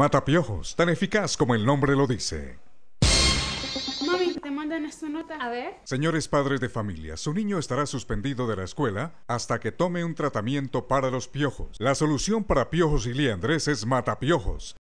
Matapiojos, tan eficaz como el nombre lo dice. Mami, te mandan esta nota. A ver. Señores padres de familia, su niño estará suspendido de la escuela hasta que tome un tratamiento para los piojos. La solución para piojos y liendres es Matapiojos,